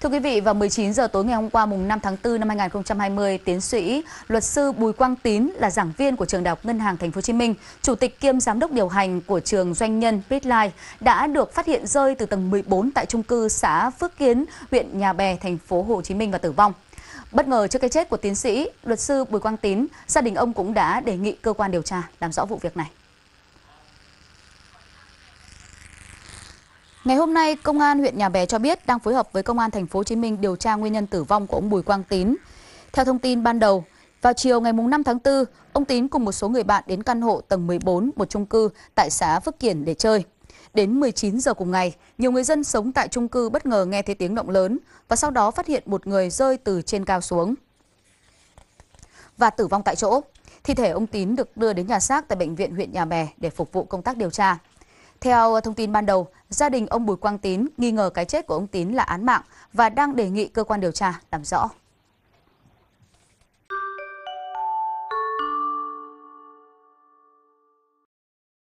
Thưa quý vị, vào 19 giờ tối ngày hôm qua mùng 5 tháng 4 năm 2020, tiến sĩ luật sư Bùi Quang Tín là giảng viên của trường Đại học Ngân hàng Thành phố Hồ Chí Minh, chủ tịch kiêm giám đốc điều hành của trường doanh nhân Bridline đã được phát hiện rơi từ tầng 14 tại trung cư xã Phước Kiến, huyện Nhà Bè, thành phố Hồ Chí Minh và tử vong. Bất ngờ trước cái chết của tiến sĩ, luật sư Bùi Quang Tín, gia đình ông cũng đã đề nghị cơ quan điều tra làm rõ vụ việc này. Ngày hôm nay, Công an huyện Nhà Bè cho biết đang phối hợp với Công an thành phố Hồ Chí Minh điều tra nguyên nhân tử vong của ông Bùi Quang Tín. Theo thông tin ban đầu, vào chiều ngày 5 tháng 4, ông Tín cùng một số người bạn đến căn hộ tầng 14 một chung cư tại xã Phước Kiển để chơi. Đến 19 giờ cùng ngày, nhiều người dân sống tại chung cư bất ngờ nghe thấy tiếng động lớn và sau đó phát hiện một người rơi từ trên cao xuống và tử vong tại chỗ. Thi thể ông Tín được đưa đến nhà xác tại bệnh viện huyện Nhà Bè để phục vụ công tác điều tra. Theo thông tin ban đầu, gia đình ông Bùi Quang Tín nghi ngờ cái chết của ông Tín là án mạng và đang đề nghị cơ quan điều tra làm rõ.